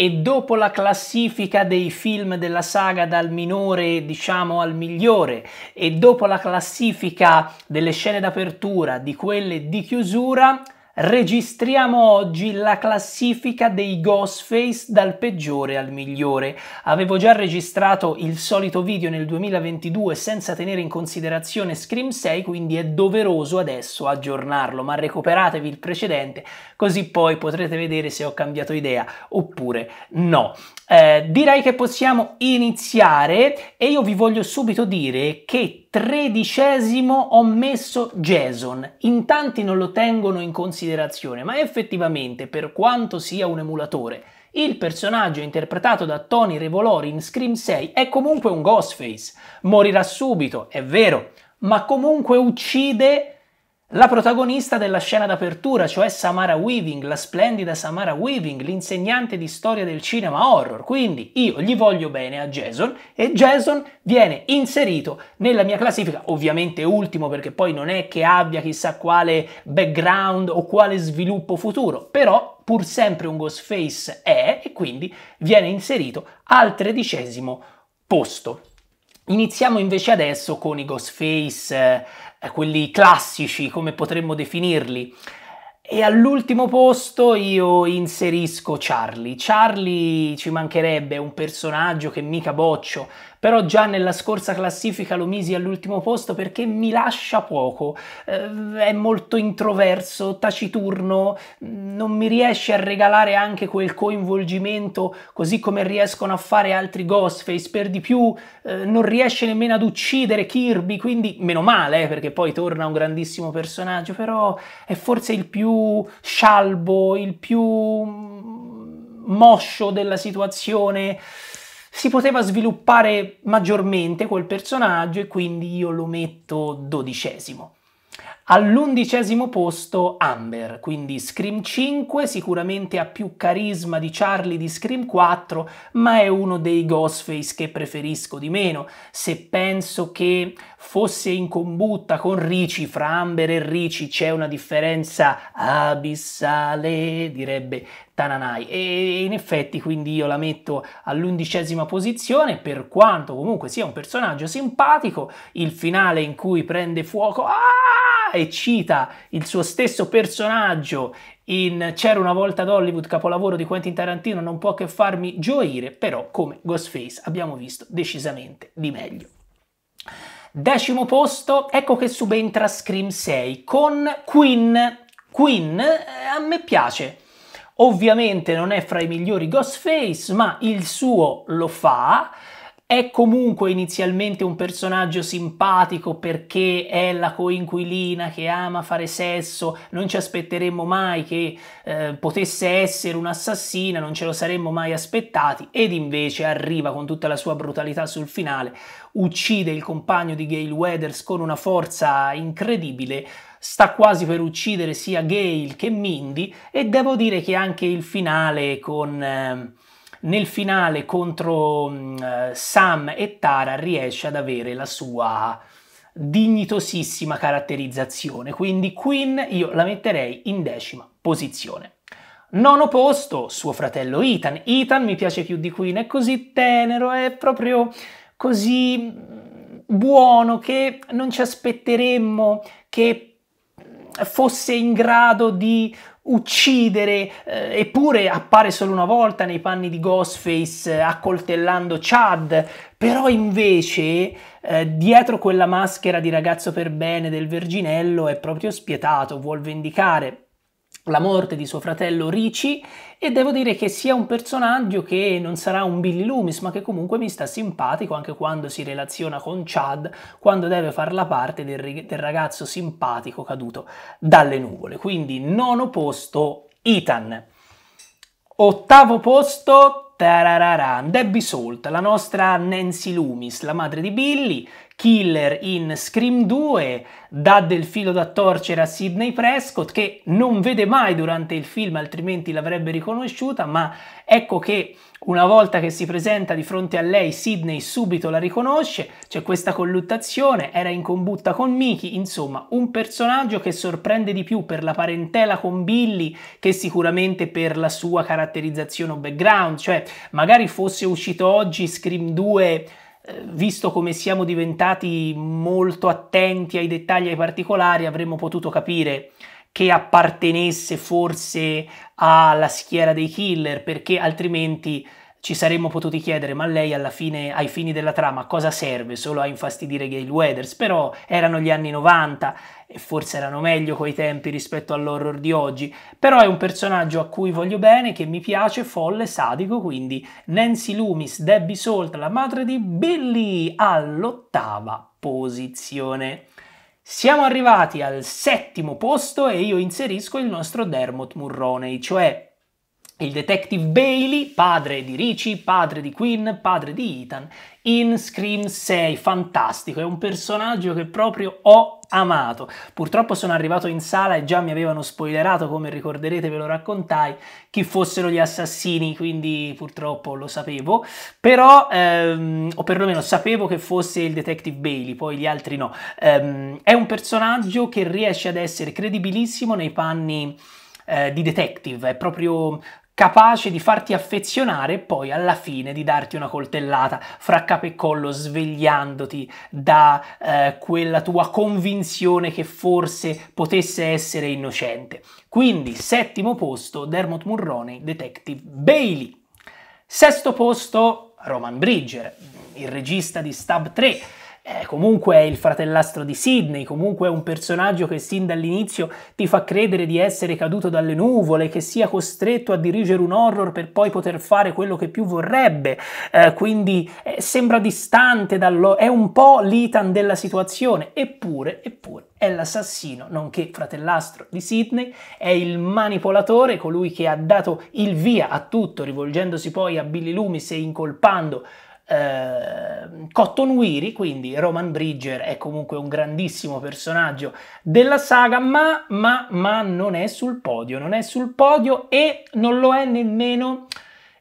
e dopo la classifica dei film della saga dal minore diciamo al migliore e dopo la classifica delle scene d'apertura di quelle di chiusura Registriamo oggi la classifica dei Ghostface dal peggiore al migliore. Avevo già registrato il solito video nel 2022 senza tenere in considerazione Scream 6, quindi è doveroso adesso aggiornarlo, ma recuperatevi il precedente così poi potrete vedere se ho cambiato idea oppure no. Eh, direi che possiamo iniziare e io vi voglio subito dire che tredicesimo ho messo Jason. In tanti non lo tengono in considerazione, ma effettivamente, per quanto sia un emulatore, il personaggio interpretato da Tony Revolori in Scream 6 è comunque un Ghostface. Morirà subito, è vero, ma comunque uccide la protagonista della scena d'apertura, cioè Samara Weaving, la splendida Samara Weaving, l'insegnante di storia del cinema horror. Quindi io gli voglio bene a Jason e Jason viene inserito nella mia classifica, ovviamente ultimo perché poi non è che abbia chissà quale background o quale sviluppo futuro, però pur sempre un Ghostface è e quindi viene inserito al tredicesimo posto. Iniziamo invece adesso con i Ghostface, eh, quelli classici, come potremmo definirli. E all'ultimo posto io inserisco Charlie. Charlie ci mancherebbe, è un personaggio che mica boccio, però già nella scorsa classifica lo misi all'ultimo posto perché mi lascia poco, eh, è molto introverso, taciturno, non mi riesce a regalare anche quel coinvolgimento così come riescono a fare altri Ghostface, per di più eh, non riesce nemmeno ad uccidere Kirby, quindi meno male eh, perché poi torna un grandissimo personaggio, però è forse il più scialbo, il più mm, moscio della situazione, si poteva sviluppare maggiormente quel personaggio e quindi io lo metto dodicesimo. All'undicesimo posto Amber, quindi Scream 5 sicuramente ha più carisma di Charlie di Scream 4, ma è uno dei Ghostface che preferisco di meno. Se penso che fosse in combutta con Ricci, fra Amber e Ricci c'è una differenza abissale, direbbe Tananai. E in effetti quindi io la metto all'undicesima posizione, per quanto comunque sia un personaggio simpatico, il finale in cui prende fuoco... Ah! e cita il suo stesso personaggio in C'era una volta ad Hollywood, capolavoro di Quentin Tarantino, non può che farmi gioire, però come Ghostface abbiamo visto decisamente di meglio. Decimo posto, ecco che subentra Scream 6 con Queen. Queen eh, a me piace. Ovviamente non è fra i migliori Ghostface, ma il suo lo fa. È comunque inizialmente un personaggio simpatico perché è la coinquilina che ama fare sesso, non ci aspetteremmo mai che eh, potesse essere un'assassina, non ce lo saremmo mai aspettati ed invece arriva con tutta la sua brutalità sul finale, uccide il compagno di Gail Weathers con una forza incredibile, sta quasi per uccidere sia Gail che Mindy e devo dire che anche il finale con... Eh, nel finale contro mh, mm, Sam e Tara riesce ad avere la sua dignitosissima caratterizzazione, quindi Queen io la metterei in decima posizione. Nono posto, suo fratello Ethan. Ethan mi piace più di Queen, è così tenero, è proprio così mm, buono che non ci aspetteremmo che fosse in grado di uccidere, eh, eppure appare solo una volta nei panni di Ghostface eh, accoltellando Chad, però invece eh, dietro quella maschera di ragazzo per bene del Verginello è proprio spietato, vuol vendicare la morte di suo fratello Ricci e devo dire che sia un personaggio che non sarà un Billy Loomis ma che comunque mi sta simpatico anche quando si relaziona con Chad quando deve far la parte del, del ragazzo simpatico caduto dalle nuvole quindi nono posto Ethan ottavo posto Tararan, Debbie Salt, la nostra Nancy Loomis, la madre di Billy, killer in Scream 2, dà del filo da torcere a Sidney Prescott che non vede mai durante il film altrimenti l'avrebbe riconosciuta, ma ecco che una volta che si presenta di fronte a lei, Sidney subito la riconosce, c'è questa colluttazione, era in combutta con Mickey, insomma un personaggio che sorprende di più per la parentela con Billy che sicuramente per la sua caratterizzazione o background, cioè magari fosse uscito oggi Scream 2 eh, visto come siamo diventati molto attenti ai dettagli e ai particolari, avremmo potuto capire che appartenesse forse alla schiera dei killer, perché altrimenti ci saremmo potuti chiedere ma lei alla fine, ai fini della trama, cosa serve? Solo a infastidire Gail Weathers, però erano gli anni 90 e forse erano meglio quei tempi rispetto all'horror di oggi, però è un personaggio a cui voglio bene, che mi piace, folle, sadico, quindi Nancy Loomis, Debbie Salt, la madre di Billy, all'ottava posizione. Siamo arrivati al settimo posto e io inserisco il nostro Dermot Murroney, cioè il detective Bailey, padre di Richie, padre di Quinn, padre di Ethan, in Scream 6, fantastico, è un personaggio che proprio ho amato. Purtroppo sono arrivato in sala e già mi avevano spoilerato, come ricorderete ve lo raccontai, chi fossero gli assassini, quindi purtroppo lo sapevo, però, ehm, o perlomeno sapevo che fosse il detective Bailey, poi gli altri no. Ehm, è un personaggio che riesce ad essere credibilissimo nei panni eh, di detective, è proprio capace di farti affezionare e poi alla fine di darti una coltellata fra capo e collo svegliandoti da eh, quella tua convinzione che forse potesse essere innocente. Quindi settimo posto Dermot Murroney, Detective Bailey. Sesto posto Roman Bridger, il regista di Stab 3 eh, comunque è il fratellastro di Sidney, comunque è un personaggio che sin dall'inizio ti fa credere di essere caduto dalle nuvole, che sia costretto a dirigere un horror per poi poter fare quello che più vorrebbe, eh, quindi eh, sembra distante dallo... è un po' l'itan della situazione, eppure, eppure è l'assassino, nonché fratellastro di Sidney, è il manipolatore, colui che ha dato il via a tutto, rivolgendosi poi a Billy Loomis e incolpando eh, Cotton Weary, quindi Roman Bridger è comunque un grandissimo personaggio della saga, ma, ma, ma non è sul podio, non è sul podio e non lo è nemmeno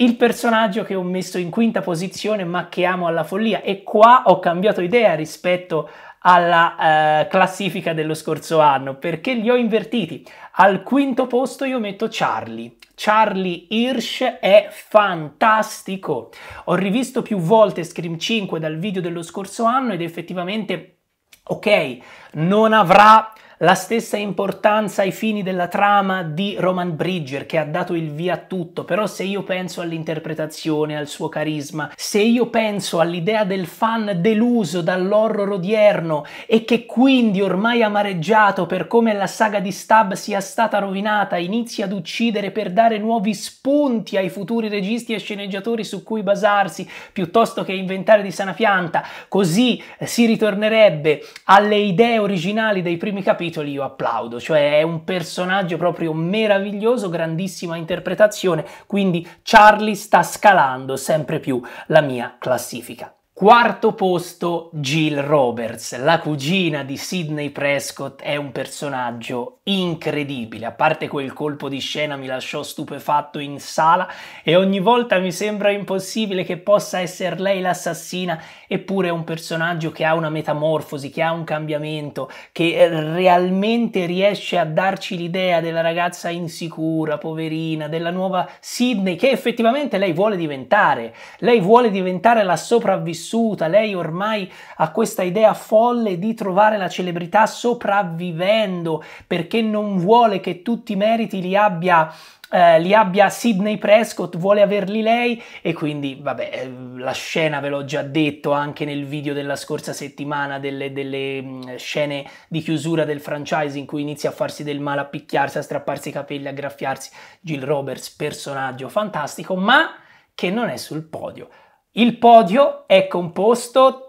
il personaggio che ho messo in quinta posizione ma che amo alla follia e qua ho cambiato idea rispetto a alla eh, classifica dello scorso anno perché li ho invertiti. Al quinto posto io metto Charlie. Charlie Hirsch è fantastico. Ho rivisto più volte Scream 5 dal video dello scorso anno ed effettivamente, ok, non avrà la stessa importanza ai fini della trama di Roman Bridger che ha dato il via a tutto, però se io penso all'interpretazione, al suo carisma, se io penso all'idea del fan deluso dall'horror odierno e che quindi ormai amareggiato per come la saga di Stab sia stata rovinata, inizia ad uccidere per dare nuovi spunti ai futuri registi e sceneggiatori su cui basarsi, piuttosto che inventare di sana pianta, così eh, si ritornerebbe alle idee originali dei primi capitoli lì, io applaudo, cioè è un personaggio proprio meraviglioso, grandissima interpretazione, quindi Charlie sta scalando sempre più la mia classifica. Quarto posto Jill Roberts, la cugina di Sidney Prescott è un personaggio incredibile, a parte quel colpo di scena mi lasciò stupefatto in sala e ogni volta mi sembra impossibile che possa essere lei l'assassina, eppure è un personaggio che ha una metamorfosi, che ha un cambiamento, che eh, realmente riesce a darci l'idea della ragazza insicura, poverina, della nuova Sidney che effettivamente lei vuole diventare, lei vuole diventare la sopravvissuta vissuta, lei ormai ha questa idea folle di trovare la celebrità sopravvivendo perché non vuole che tutti i meriti li abbia eh, li abbia Sidney Prescott, vuole averli lei e quindi, vabbè, eh, la scena ve l'ho già detto anche nel video della scorsa settimana delle, delle scene di chiusura del franchise in cui inizia a farsi del male, a picchiarsi, a strapparsi i capelli, a graffiarsi. Jill Roberts, personaggio fantastico, ma che non è sul podio. Il podio è composto,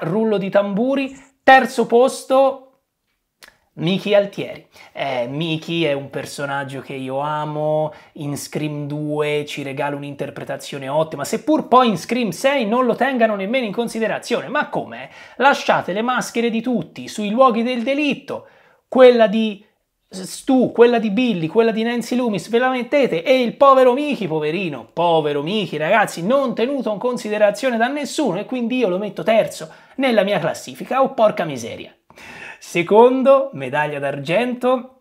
rullo di tamburi, terzo posto Miki Altieri. Eh, Miki è un personaggio che io amo, in Scream 2 ci regala un'interpretazione ottima, seppur poi in Scream 6 non lo tengano nemmeno in considerazione. Ma come? Lasciate le maschere di tutti sui luoghi del delitto, quella di Stu, quella di Billy, quella di Nancy Loomis, ve la mettete? E il povero Miki, poverino, povero Miki, ragazzi, non tenuto in considerazione da nessuno e quindi io lo metto terzo nella mia classifica, oh porca miseria. Secondo, medaglia d'argento,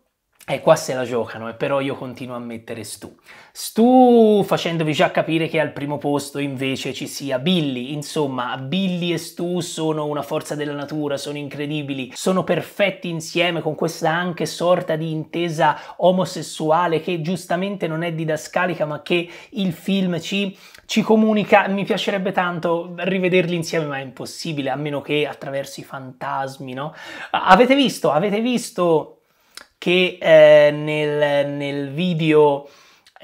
e eh, qua se la giocano, e però io continuo a mettere Stu. Stu facendovi già capire che al primo posto invece ci sia Billy. Insomma, Billy e Stu sono una forza della natura, sono incredibili, sono perfetti insieme con questa anche sorta di intesa omosessuale che giustamente non è didascalica ma che il film ci, ci comunica. Mi piacerebbe tanto rivederli insieme ma è impossibile, a meno che attraverso i fantasmi, no? Avete visto? Avete visto? che eh, nel, nel video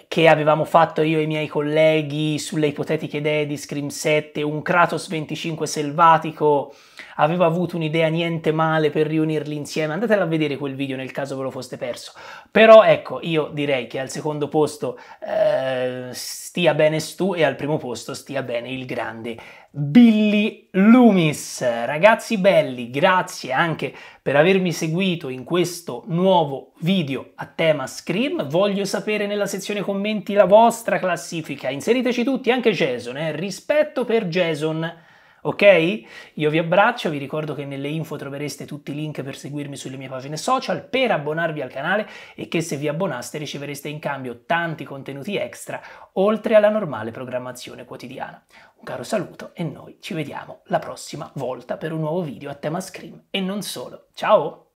che avevamo fatto io e i miei colleghi sulle ipotetiche idee di Scream 7, un Kratos 25 selvatico aveva avuto un'idea niente male per riunirli insieme, andatela a vedere quel video nel caso ve lo foste perso. Però ecco, io direi che al secondo posto eh, stia bene Stu e al primo posto stia bene il grande Billy Loomis. Ragazzi belli, grazie anche per avermi seguito in questo nuovo video a tema Scream. Voglio sapere nella sezione commenti la vostra classifica. Inseriteci tutti, anche Jason, eh? rispetto per Jason Ok? Io vi abbraccio, vi ricordo che nelle info trovereste tutti i link per seguirmi sulle mie pagine social, per abbonarvi al canale e che se vi abbonaste ricevereste in cambio tanti contenuti extra, oltre alla normale programmazione quotidiana. Un caro saluto e noi ci vediamo la prossima volta per un nuovo video a tema Scream e non solo. Ciao!